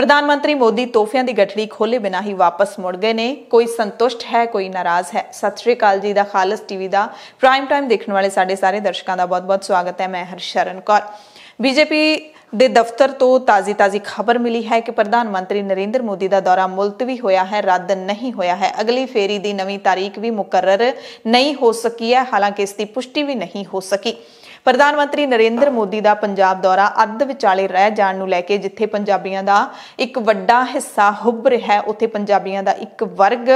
ਪ੍ਰਧਾਨ ਮੰਤਰੀ ਮੋਦੀ ਤੋਹਫਿਆਂ ਦੀ ਗੱਠੜੀ ਖੋਲੇ ਬਿਨਾਂ ਹੀ ਵਾਪਸ ਮੁੜ ਗਏ ਨੇ ਕੋਈ ਸੰਤੁਸ਼ਟ ਹੈ ਕੋਈ ਨਾਰਾਜ਼ ਹੈ ਸਤਿ ਸ਼੍ਰੀ ਅਕਾਲ ਜੀ ਦਾ ਖਾਲਸ ਟੀਵੀ ਦਾ ਪ੍ਰਾਈਮ ਟਾਈਮ ਦੇਖਣ ਵਾਲੇ ਸਾਡੇ ਸਾਰੇ ਦਰਸ਼ਕਾਂ ਦਾ ਬਹੁਤ-ਬਹੁਤ ਸਵਾਗਤ ਹੈ ਮੈਂ ਹਰਸ਼ਰਨ ਕੌਰ ਬੀਜੇਪੀ ਦੇ ਦਫ਼ਤਰ ਤੋਂ ਤਾਜ਼ੀ-ਤਾਜ਼ੀ ਖਬਰ ਮਿਲੀ ਹੈ ਕਿ ਪ੍ਰਧਾਨ ਮੰਤਰੀ ਨਰਿੰਦਰ ਮੋਦੀ ਦਾ ਦੌਰਾ ਮੁਲਤਵੀ ਹੋਇਆ ਹੈ ਰੱਦ ਨਹੀਂ ਹੋਇਆ ਹੈ ਅਗਲੀ ਫੇਰੀ ਦੀ ਨਵੀਂ ਤਾਰੀਖ ਵੀ ਮੁਕਰਰ ਨਹੀਂ ਹੋ ਸਕੀ ਹੈ ਹਾਲਾਂਕਿ ਇਸ ਦੀ ਪੁਸ਼ਟੀ ਵੀ ਨਹੀਂ ਹੋ ਸਕੀ ਪ੍ਰਧਾਨ ਮੰਤਰੀ ਨਰਿੰਦਰ ਮੋਦੀ ਦਾ ਪੰਜਾਬ ਦੌਰਾ ਅੱਧ ਵਿਚਾਲੇ ਰਹਿ ਜਾਣ ਨੂੰ ਲੈ ਕੇ ਜਿੱਥੇ ਪੰਜਾਬੀਆਂ ਦਾ ਇੱਕ ਵੱਡਾ ਹਿੱਸਾ ਹੁੱਬ ਰਿਹਾ ਹੈ ਉੱਥੇ ਪੰਜਾਬੀਆਂ ਦਾ ਇੱਕ ਵਰਗ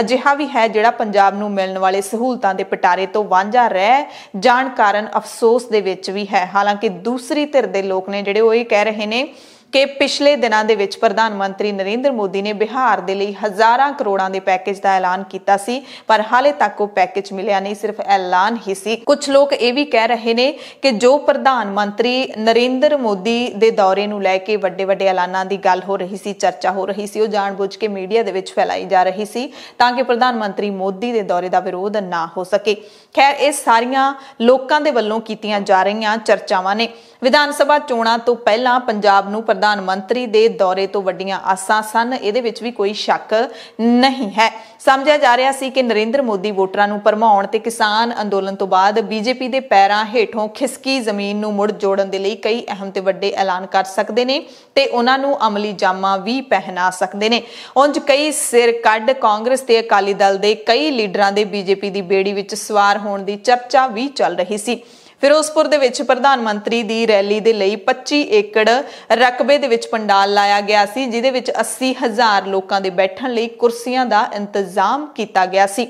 ਅਜਿਹਾ ਵੀ ਹੈ ਜਿਹੜਾ ਪੰਜਾਬ ਨੂੰ ਮਿਲਣ ਵਾਲੇ ਸਹੂਲਤਾਂ ਦੇ ਪਟਾਰੇ ਤੋਂ ਵਾਂਝਾ ਰਹਿ ਜਾਣ ਕਾਰਨ ਅਫਸੋਸ ਦੇ ਵਿੱਚ ਵੀ ਹੈ ਹਾਲਾਂਕਿ ਦੂਸਰੀ ਧਿਰ ਦੇ ਲੋਕ ਨੇ ਜਿਹੜੇ ਉਹ ਇਹ ਕਹਿ ਰਹੇ ਨੇ ਕਿ ਪਿਛਲੇ ਦਿਨਾਂ ਦੇ ਵਿੱਚ ਪ੍ਰਧਾਨ ਮੰਤਰੀ ਨਰਿੰਦਰ ਮੋਦੀ ਨੇ ਬਿਹਾਰ ਦੇ ਲਈ ਹਜ਼ਾਰਾਂ ਕਰੋੜਾਂ ਦੇ ਪੈਕੇਜ ਦਾ ਐਲਾਨ ਕੀਤਾ ਸੀ ਪਰ ਹਾਲੇ ਤੱਕ ਉਹ ਪੈਕੇਜ ਮਿਲਿਆ ਨਹੀਂ ਸਿਰਫ ਐਲਾਨ ਹੀ ਸੀ ਕੁਝ ਲੋਕ ਇਹ ਵੀ ਕਹਿ ਰਹੇ ਨੇ ਕਿ ਜੋ ਪ੍ਰਧਾਨ ਮੰਤਰੀ ਨਰਿੰਦਰ ਮੋਦੀ ਦੇ ਦੌਰੇ ਨੂੰ ਲੈ ਕੇ ਵੱਡੇ ਵੱਡੇ ਐਲਾਨਾਂ ਦੀ ਗੱਲ ਹੋ ਰਹੀ ਸੀ ਚਰਚਾ ਹੋ ਰਹੀ ਸੀ ਉਹ ਜਾਣਬੁੱਝ ਕੇ ਮੀਡੀਆ ਦੇ ਵਿੱਚ ਫੈਲਾਈ ਜਾ ਰਹੀ ਸੀ ਤਾਂ ਕਿ ਪ੍ਰਧਾਨ ਮੰਤਰੀ ਮੋਦੀ ਦੇ ਦੌਰੇ ਦਾ ਵਿਰੋਧ ਨਾ ਹੋ ਸਕੇ ਖੈਰ ਇਹ ਸਾਰੀਆਂ ਲੋਕਾਂ ਦੇ ਵੱਲੋਂ ਕੀਤੀਆਂ ਜਾ ਰਹੀਆਂ ਚਰਚਾਵਾਂ ਨੇ ਵਿਧਾਨ ਸਭਾ ਚੋਣਾਂ ਤੋਂ ਪਹਿਲਾਂ ਪੰਜਾਬ ਨੂੰ ਪ੍ਰਧਾਨ ਮੰਤਰੀ ਦੇ ਦੌਰੇ ਤੋਂ ਵੱਡੀਆਂ ਆਸਾਂ ਸਨ ਇਹਦੇ ਵਿੱਚ ਵੀ ਕੋਈ ਸ਼ੱਕ ਨਹੀਂ ਹੈ ਸਮਝਿਆ ਜਾ ਰਿਹਾ ਸੀ ਕਿ ਨਰਿੰਦਰ ਮੋਦੀ ਵੋਟਰਾਂ ਨੂੰ ਪਰਮਾਉਣ ਤੇ ਕਿਸਾਨ ਅੰਦੋਲਨ ਤੋਂ ਬਾਅਦ ਬੀਜੇਪੀ ਦੇ ਪੈਰਾਂ ਹੇਠੋਂ ਖਿਸਕੀ ਜ਼ਮੀਨ ਨੂੰ ਮੁੜ ਜੋੜਨ ਦੇ ਲਈ ਕਈ ਅਹਿਮ ਤੇ ਵੱਡੇ ਐਲਾਨ ਕਰ ਸਕਦੇ ਨੇ ਤੇ ਉਹਨਾਂ ਨੂੰ ਅਮਲੀ ਜਾਮਾ ਵੀ ਪਹਿਨਾ ਸਕਦੇ ਨੇ ਉੰਜ ਕਈ ਸਿਰ ਕੱਢ ਕਾਂਗਰਸ ਤੇ ਅਕਾਲੀ ਦਲ ਦੇ ਕਈ ਲੀਡਰਾਂ ਦੇ ਬੀਜੇਪੀ ਦੀ ਬੇੜੀ ਵਿੱਚ ਸਵਾਰ ਹੋਣ ਦੀ ਚਰਚਾ ਵੀ ਚੱਲ ਰਹੀ ਸੀ ਫਿਰੋਜ਼ਪੁਰ ਦੇ ਵਿੱਚ ਪ੍ਰਧਾਨ ਮੰਤਰੀ ਦੀ ਰੈਲੀ ਦੇ ਲਈ 25 ਏਕੜ ਰਕਬੇ ਦੇ ਵਿੱਚ ਪੰਡਾਲ ਲਾਇਆ ਗਿਆ ਸੀ ਜਿਹਦੇ ਵਿੱਚ 80000 ਲੋਕਾਂ ਦੇ ਬੈਠਣ ਲਈ ਕੁਰਸੀਆਂ ਦਾ ਇੰਤਜ਼ਾਮ ਕੀਤਾ ਗਿਆ ਸੀ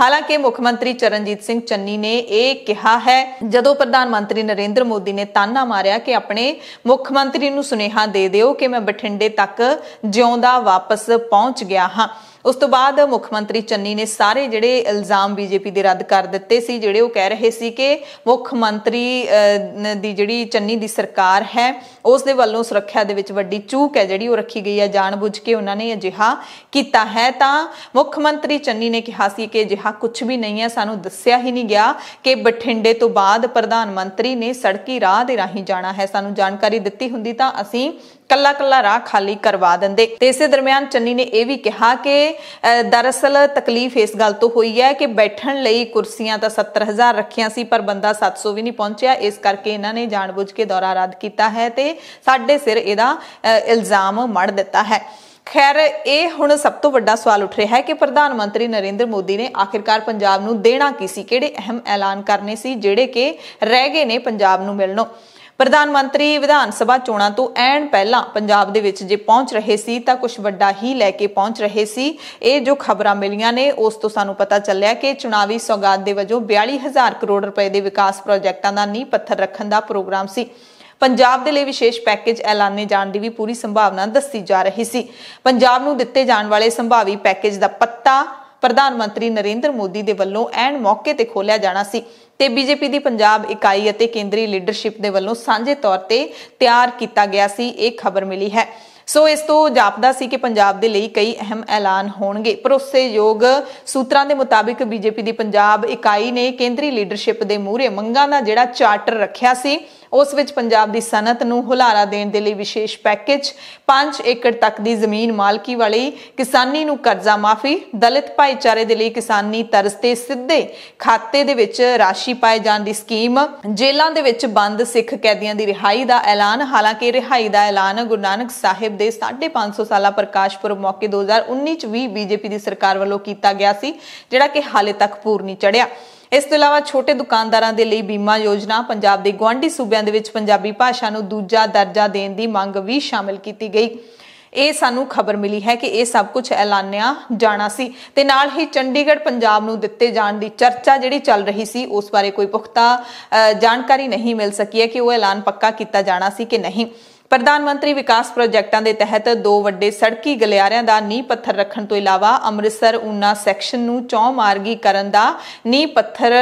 ਹਾਲਾਂਕਿ ਮੁੱਖ ਮੰਤਰੀ ਚਰਨਜੀਤ ਸਿੰਘ ਚੰਨੀ ਨੇ ਇਹ ਕਿਹਾ ਹੈ ਜਦੋਂ ਪ੍ਰਧਾਨ ਮੰਤਰੀ ਨਰਿੰਦਰ ਮੋਦੀ ਨੇ ਤਾਨਾ ਮਾਰਿਆ ਕਿ ਆਪਣੇ ਮੁੱਖ ਮੰਤਰੀ ਨੂੰ ਸੁਨੇਹਾ ਦੇ ਦਿਓ ਕਿ ਮੈਂ ਬਠਿੰਡੇ ਤੱਕ ਜਿਉਂਦਾ ਵਾਪਸ ਪਹੁੰਚ ਗਿਆ ਹਾਂ ਉਸ ਤੋਂ ਬਾਅਦ ਮੁੱਖ ਮੰਤਰੀ ਚੰਨੀ ਨੇ ਸਾਰੇ ਜਿਹੜੇ ਇਲਜ਼ਾਮ ਬੀਜੇਪੀ ਦੇ ਰੱਦ ਕਰ ਦਿੱਤੇ ਸੀ ਜਿਹੜੇ ਉਹ ਕਹਿ ਰਹੇ ਸੀ ਕਿ ਮੁੱਖ ਮੰਤਰੀ ਦੀ ਜਿਹੜੀ ਚੰਨੀ ਦੀ ਸਰਕਾਰ ਹੈ ਉਸ ਦੇ ਵੱਲੋਂ ਸੁਰੱਖਿਆ ਦੇ ਵਿੱਚ ਵੱਡੀ ਚੂਕ ਹੈ ਜਿਹੜੀ ਉਹ ਰੱਖੀ ਗਈ ਹੈ ਜਾਣਬੁੱਝ ਕੇ ਉਹਨਾਂ ਨੇ ਅਜਿਹਾ ਕੀਤਾ ਹੈ ਤਾਂ ਮੁੱਖ ਮੰਤਰੀ ਚੰਨੀ ਨੇ ਕਿਹਾ ਸੀ ਕਿ ਅਜਿਹਾ ਕੁਝ ਵੀ ਨਹੀਂ ਹੈ ਸਾਨੂੰ ਦੱਸਿਆ ਹੀ ਨਹੀਂ ਗਿਆ ਕਿ ਬਠਿੰਡੇ ਤੋਂ ਬਾਅਦ ਪ੍ਰਧਾਨ ਮੰਤਰੀ ਨੇ ਸੜਕੀ ਰਾਹ ਦੇ ਰਾਹੀਂ ਜਾਣਾ ਹੈ ਸਾਨੂੰ ਜਾਣਕਾਰੀ ਦਿੱਤੀ ਹੁੰਦੀ ਤਾਂ ਅਸੀਂ ਕੱਲਾ ਕੱਲਾ ਰਾਹ ਖਾਲੀ ਕਰਵਾ ਦਿੰਦੇ ਤੇ ਇਸੇ ਦਰਮਿਆਨ ਚੰਨੀ ਨੇ ਇਹ ਵੀ ਕਿਹਾ ਕਿ ਦਰਅਸਲ ਤਕਲੀਫ ਇਸ ਗੱਲ ਤੋਂ ਹੋਈ ਹੈ ਕਿ ਬੈਠਣ ਲਈ ਕੁਰਸੀਆਂ ਤਾਂ 70000 ਰੱਖੀਆਂ ਸੀ ਪਰ ਬੰਦਾ 700 ਵੀ ਨਹੀਂ ਪਹੁੰਚਿਆ ਇਸ ਕਰਕੇ ਇਹਨਾਂ ਨੇ ਜਾਣਬੁੱਝ ਕੇ ਦੌਰਾ ਰੱਦ ਕੀਤਾ ਹੈ ਤੇ ਸਾਡੇ ਸਿਰ ਇਹਦਾ ਇਲਜ਼ਾਮ ਮੜ ਦਿੱਤਾ ਹੈ ਖੈਰ ਇਹ ਹੁਣ ਸਭ ਤੋਂ ਵੱਡਾ ਸਵਾਲ ਉੱਠ ਰਿਹਾ ਹੈ ਕਿ ਪ੍ਰਧਾਨ ਮੰਤਰੀ ਨਰਿੰਦਰ ਮੋਦੀ ਨੇ ਆਖਿਰਕਾਰ ਪੰਜਾਬ ਨੂੰ ਦੇਣਾ ਕੀ ਸੀ ਕਿਹੜੇ ਅਹਿਮ ਐਲਾਨ ਕਰਨੇ ਸੀ ਜਿਹੜੇ ਕਿ ਰਹਿ ਗਏ ਨੇ ਪੰਜਾਬ ਨੂੰ ਮਿਲਣੋਂ ਪ੍ਰਧਾਨ ਮੰਤਰੀ ਵਿਧਾਨ ਸਭਾ ਚੋਣਾਂ ਤੋਂ ਐਨ ਪਹਿਲਾਂ ਪੰਜਾਬ ਦੇ ਵਿੱਚ ਜੇ ਪਹੁੰਚ ਰਹੇ ਸੀ ਤਾਂ ਕੁਝ ਵੱਡਾ ਹੀ ਲੈ ਕੇ ਪਹੁੰਚ ਰਹੇ ਸੀ ਇਹ ਜੋ ਖਬਰਾਂ ਮਿਲੀਆਂ ਨੇ ਉਸ ਤੋਂ ਸਾਨੂੰ ਪਤਾ ਚੱਲਿਆ ਕਿ ਚੁਣਾਵੀ ਸੌਗਾਤ ਦੇ ਵਜੋਂ 42000 ਕਰੋੜ ਰੁਪਏ ਦੇ ਵਿਕਾਸ ਪ੍ਰੋਜੈਕਟਾਂ ਦਾ ਨੀਂਹ ਪੱਥਰ ਰੱਖਣ ਦਾ ਪ੍ਰੋਗਰਾਮ ਸੀ ਪੰਜਾਬ ਦੇ ਲਈ ਵਿਸ਼ੇਸ਼ ਪੈਕੇਜ ਐਲਾਨੇ ਜਾਣ ਦੀ ਵੀ ਪੂਰੀ ਸੰਭਾਵਨਾ ਦੱਸੀ ਜਾ ਰਹੀ ਸੀ ਪੰਜਾਬ ਨੂੰ ਦਿੱਤੇ ਜਾਣ ਵਾਲੇ ਸੰਭਾਵੀ ਪੈਕੇਜ ਦਾ ਪੱਤਾ ਪ੍ਰਧਾਨ ਮੰਤਰੀ ਨਰਿੰਦਰ ਮੋਦੀ ਦੇ ਵੱਲੋਂ ਐਨ ਮੌਕੇ ਤੇ ਖੋਲਿਆ ਜਾਣਾ ਸੀ ਤੇ ਬੀਜੇਪੀ ਦੀ ਪੰਜਾਬ ਇਕਾਈ ਅਤੇ ਕੇਂਦਰੀ ਲੀਡਰਸ਼ਿਪ ਦੇ ਵੱਲੋਂ ਸਾਂਝੇ ਤੌਰ ਤੇ ਤਿਆਰ ਕੀਤਾ ਗਿਆ ਸੀ ਇਹ ਖਬਰ ਮਿਲੀ ਹੈ ਸੋ ਇਸ ਤੋਂ ਜਾਪਦਾ ਸੀ ਕਿ ਪੰਜਾਬ ਦੇ ਲਈ ਕਈ ਅਹਿਮ ਐਲਾਨ ਹੋਣਗੇ ਭਰੋਸੇਯੋਗ ਸੂਤਰਾਂ ਦੇ ਮੁਤਾਬਿਕ ਬੀਜੇਪੀ ਦੀ ਪੰਜਾਬ ਇਕਾਈ ਨੇ ਕੇਂਦਰੀ ਲੀਡਰਸ਼ਿਪ ਦੇ ਮੂਹਰੇ ਮੰਗਾਂ ਦਾ ਜਿਹੜਾ ਚਾਰਟਰ ਰੱਖਿਆ ਸੀ ਉਸ ਵਿੱਚ ਪੰਜਾਬ ਦੀ ਸਨਤ ਨੂੰ ਹੁਲਾਰਾ ਦੇਣ ਦੇ ਲਈ ਵਿਸ਼ੇਸ਼ ਪੈਕੇਜ 5 ਏਕੜ ਤੱਕ ਦੀ ਜ਼ਮੀਨ ਮਾਲਕੀ ਵਾਲੀ ਕਿਸਾਨੀ ਨੂੰ ਕਰਜ਼ਾ ਮਾਫੀ ਦਲਿਤ ਭਾਈਚਾਰੇ ਦੇ ਲਈ ਕਿਸਾਨੀ ਤਰਜ਼ ਤੇ ਸਿੱਧੇ ਖਾਤੇ ਦੇ ਵਿੱਚ ਰਾਸ਼ੀ ਪਾਏ ਜਾਣ ਦੀ ਸਕੀਮ ਜੇਲ੍ਹਾਂ ਦੇ ਵਿੱਚ ਬੰਦ ਸਿੱਖ ਕੈਦੀਆਂ ਦੀ ਰਿਹਾਈ ਦਾ ਐਲਾਨ ਹਾਲਾਂਕਿ ਰਿਹਾਈ ਦਾ ਐਲਾਨ ਗੁਰੂ ਨਾਨਕ ਸਾਹਿਬ ਦੇ 550 ਸਾਲਾ ਪ੍ਰਕਾਸ਼ ਪੁਰਬ ਮੌਕੇ 2019 ਚ ਵੀ ਬੀਜੇਪੀ ਦੀ ਸਰਕਾਰ ਵੱਲੋਂ ਕੀਤਾ ਗਿਆ ਸੀ ਜਿਹੜਾ ਕਿ ਹਾਲੇ ਤੱਕ ਪੂਰ ਨਹੀਂ ਚੜਿਆ ਇਸ ਤੋਂ ਇਲਾਵਾ ਛੋਟੇ ਦੁਕਾਨਦਾਰਾਂ ਦੇ ਲਈ ਬੀਮਾ ਯੋਜਨਾ ਪੰਜਾਬ ਦੇ ਗਵਾਂਢੀ ਸੂਬਿਆਂ ਦੇ ਵਿੱਚ ਪੰਜਾਬੀ ਭਾਸ਼ਾ ਨੂੰ ਦੂਜਾ ਦਰਜਾ ਦੇਣ ਦੀ ਮੰਗ ਵੀ ਸ਼ਾਮਲ ਕੀਤੀ ਗਈ ਇਹ ਸਾਨੂੰ ਖਬਰ ਮਿਲੀ ਹੈ ਕਿ ਇਹ ਸਭ ਕੁਝ ਐਲਾਨਿਆ ਜਾਣਾ ਸੀ ਤੇ ਨਾਲ ਹੀ ਚੰਡੀਗੜ੍ਹ ਪੰਜਾਬ ਨੂੰ ਦਿੱਤੇ ਜਾਣ ਦੀ ਚਰਚਾ ਜਿਹੜੀ ਚੱਲ ਰਹੀ ਸੀ ਉਸ ਬਾਰੇ ਕੋਈ ਪੁਖਤਾ ਜਾਣਕਾਰੀ ਨਹੀਂ ਮਿਲ ਸਕੀ ਹੈ ਕਿ ਉਹ ਐਲਾਨ ਪੱਕਾ ਕੀਤਾ ਜਾਣਾ ਸੀ ਕਿ ਨਹੀਂ ਪ੍ਰਧਾਨ ਮੰਤਰੀ ਵਿਕਾਸ ਪ੍ਰੋਜੈਕਟਾਂ ਦੇ ਤਹਿਤ ਦੋ ਵੱਡੇ ਸੜਕੀ ਗਲਿਆਰਿਆਂ ਦਾ ਨੀਂਹ ਪੱਥਰ ਰੱਖਣ ਤੋਂ ਇਲਾਵਾ ਅੰਮ੍ਰਿਤਸਰ ਉਨਾ ਸੈਕਸ਼ਨ ਨੂੰ ਚੌਮਾਰਗੀ ਕਰਨ ਦਾ ਨੀਂਹ ਪੱਥਰ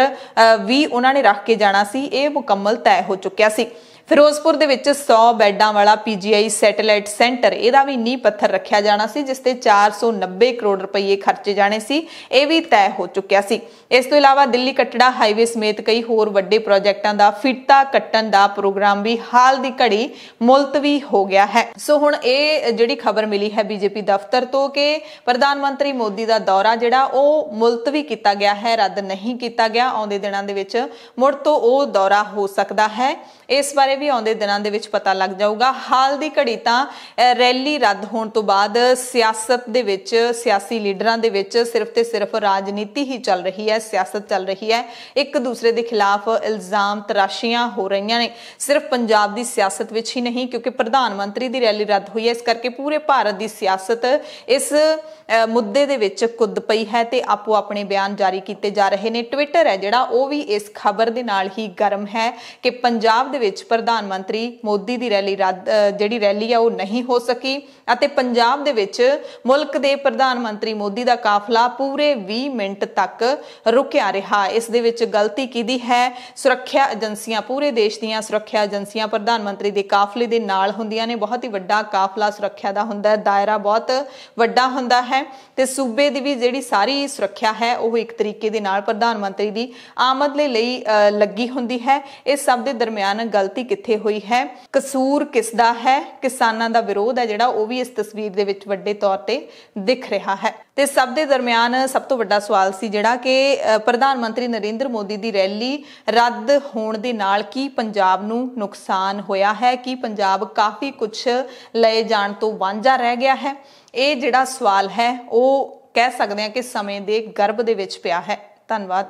ਵੀ ਉਹਨਾਂ ਨੇ ਰੱਖ ਕੇ ਜਾਣਾ ਸੀ ਇਹ ਮੁਕੰਮਲ ਤੈਅ ਹੋ ਚੁੱਕਿਆ ਸੀ ਫਿਰੋਜ਼ਪੁਰ ਦੇ ਵਿੱਚ 100 ਬੈੱਡਾਂ ਵਾਲਾ ਪੀਜੀਆਈ ਸੈਟੇਲਾਈਟ ਸੈਂਟਰ ਇਹਦਾ ਵੀ ਨੀਂਹ ਪੱਥਰ ਰੱਖਿਆ ਜਾਣਾ ਸੀ ਜਿਸ ਤੇ 490 ਕਰੋੜ ਰੁਪਏ ਖਰਚੇ ਜਾਣੇ ਸੀ ਇਹ ਵੀ ਤੈਅ ਹੋ ਚੁੱਕਿਆ ਸੀ ਇਸ ਤੋਂ ਇਲਾਵਾ ਦਿੱਲੀ ਕਟੜਾ ਹਾਈਵੇ ਸਮੇਤ ਕਈ ਹੋਰ ਵੱਡੇ ਪ੍ਰੋਜੈਕਟਾਂ ਦਾ ਫਿੱਟਾ ਕੱਟਣ ਦਾ ਪ੍ਰੋਗਰਾਮ ਵੀ ਹਾਲ ਦੀ ਘੜੀ ਮੁਲਤਵੀ ਹੋ ਗਿਆ ਹੈ ਸੋ ਹੁਣ ਇਹ ਜਿਹੜੀ ਖਬਰ ਮਿਲੀ ਹੈ ਬੀਜੇਪੀ ਦਫ਼ਤਰ ਤੋਂ ਕਿ ਪ੍ਰਧਾਨ ਮੰਤਰੀ ਮੋਦੀ ਦਾ ਦੌਰਾ ਜਿਹੜਾ ਉਹ ਮੁਲਤਵੀ ਕੀਤਾ ਗਿਆ ਹੈ ਰੱਦ ਨਹੀਂ ਕੀਤਾ ਗਿਆ ਆਉਂਦੇ ਦਿਨਾਂ ਦੇ ਵਿੱਚ ਮੁੜ ਤੋਂ ਉਹ ਦੌਰਾ ਹੋ ਸਕਦਾ ਹੈ ਇਸ ਬਾਰੇ ਵੀ ਆਉਂਦੇ ਦਿਨਾਂ ਦੇ ਵਿੱਚ ਪਤਾ ਲੱਗ ਜਾਊਗਾ ਹਾਲ ਦੀ ਘੜੀ ਤਾਂ ਰੈਲੀ ਰੱਦ ਹੋਣ ਤੋਂ ਬਾਅਦ ਸਿਆਸਤ ਦੇ ਵਿੱਚ ਸਿਆਸੀ ਲੀਡਰਾਂ ਦੇ ਵਿੱਚ ਸਿਰਫ ਤੇ ਸਿਰਫ ਰਾਜਨੀਤੀ ਹੀ ਚੱਲ ਰਹੀ ਹੈ ਸਿਆਸਤ ਚੱਲ ਰਹੀ ਹੈ ਇੱਕ ਦੂਸਰੇ ਦੇ ਖਿਲਾਫ ਇਲਜ਼ਾਮ ਤਰਾਸ਼ੀਆਂ ਹੋ ਰਹੀਆਂ ਨੇ ਸਿਰਫ ਪੰਜਾਬ ਦੀ ਸਿਆਸਤ ਵਿੱਚ ਹੀ ਨਹੀਂ ਕਿਉਂਕਿ ਪ੍ਰਧਾਨ ਮੰਤਰੀ ਦੀ ਰੈਲੀ ਰੱਦ ਹੋਈ ਹੈ ਇਸ ਕਰਕੇ ਪੂਰੇ ਭਾਰਤ ਦੀ ਸਿਆਸਤ ਇਸ ਮੁੱਦੇ ਦੇ ਵਿੱਚ ਕੁੱਦ ਪਈ ਹੈ ਤੇ ਆਪੋ ਆਪਣੇ ਬਿਆਨ ਜਾਰੀ ਕੀਤੇ ਜਾ ਰਹੇ ਨੇ ਟਵਿੱਟਰ ਹੈ ਜਿਹੜਾ ਉਹ ਵੀ ਇਸ ਖਬਰ ਦੇ ਨਾਲ ਹੀ ਗਰਮ ਹੈ ਕਿ ਪੰਜਾਬ ਦੇ ਵਿੱਚ ਪ੍ਰਧਾਨ ਪ੍ਰਧਾਨ ਮੰਤਰੀ ਮੋਦੀ ਦੀ ਰੈਲੀ ਰੱਦ ਜਿਹੜੀ ਰੈਲੀ ਆ ਉਹ ਨਹੀਂ ਹੋ ਸਕੀ ਅਤੇ ਪੰਜਾਬ ਦੇ ਵਿੱਚ ਮੁਲਕ ਦੇ ਪ੍ਰਧਾਨ ਮੰਤਰੀ ਮੋਦੀ ਦਾ ਕਾਫਲਾ ਪੂਰੇ 20 ਮਿੰਟ ਤੱਕ ਰੁਕਿਆ ਰਿਹਾ ਇਸ ਦੇ ਵਿੱਚ ਗਲਤੀ ਕਿਹਦੀ ਹੈ ਸੁਰੱਖਿਆ ਏਜੰਸੀਆਂ ਪੂਰੇ ਦੇਸ਼ ਦੀਆਂ ਸੁਰੱਖਿਆ ਏਜੰਸੀਆਂ ਪ੍ਰਧਾਨ ਮੰਤਰੀ ਦੇ ਕਾਫਲੇ ਦੇ ਨਾਲ ਹੁੰਦੀਆਂ ਨੇ ਬਹੁਤ ਹੀ ਵੱਡਾ ਕਾਫਲਾ ਸੁਰੱਖਿਆ ਦਾ ਹੁੰਦਾ ਹੈ ਦਾਇਰਾ ਬਹੁਤ ਵੱਡਾ ਹੁੰਦਾ ਹੈ ਤੇ ਸੂਬੇ ਦੀ ਵੀ ਜਿਹੜੀ ਸਾਰੀ ਸੁਰੱਖਿਆ ਹੈ ਉਹ ਇੱਕ ਤਰੀਕੇ ਦੇ ਨਾਲ ਪ੍ਰਧਾਨ ਮੰਤਰੀ ਦੀ ਆਮਦ ਲਈ ਲੱਗੀ ਹੁੰਦੀ ਹੈ ਇਸ ਸਭ ਦੇ ਦਰਮਿਆਨ ਗਲਤੀ ਕਿੱਥੇ ਹੋਈ ਹੈ ਕਸੂਰ ਕਿਸ ਦਾ ਹੈ ਕਿਸਾਨਾਂ ਦਾ ਵਿਰੋਧ ਹੈ ਜਿਹੜਾ ਉਹ ਵੀ ਇਸ ਤਸਵੀਰ ਦੇ ਵਿੱਚ ਵੱਡੇ ਤੌਰ ਤੇ ਦਿਖ ਰਿਹਾ ਹੈ ਤੇ ਸਭ ਦੇ ਦਰਮਿਆਨ ਸਭ ਤੋਂ ਵੱਡਾ ਸਵਾਲ ਸੀ ਜਿਹੜਾ ਕਿ ਪ੍ਰਧਾਨ ਮੰਤਰੀ ਨਰਿੰਦਰ ਮੋਦੀ ਦੀ ਰੈਲੀ ਰੱਦ ਹੋਣ ਦੇ ਨਾਲ ਕੀ ਪੰਜਾਬ ਨੂੰ ਨੁਕਸਾਨ ਹੋਇਆ ਹੈ ਕੀ ਪੰਜਾਬ ਕਾਫੀ ਕੁਝ ਲਏ ਜਾਣ ਤੋਂ ਵਾਂਝਾ ਰਹਿ ਗਿਆ ਹੈ ਇਹ ਜਿਹੜਾ ਸਵਾਲ ਹੈ ਉਹ ਕਹਿ ਸਕਦੇ ਹਾਂ ਕਿ ਸਮੇਂ ਦੇ ਗਰਭ ਦੇ ਵਿੱਚ ਪਿਆ ਹੈ ਧੰਨਵਾਦ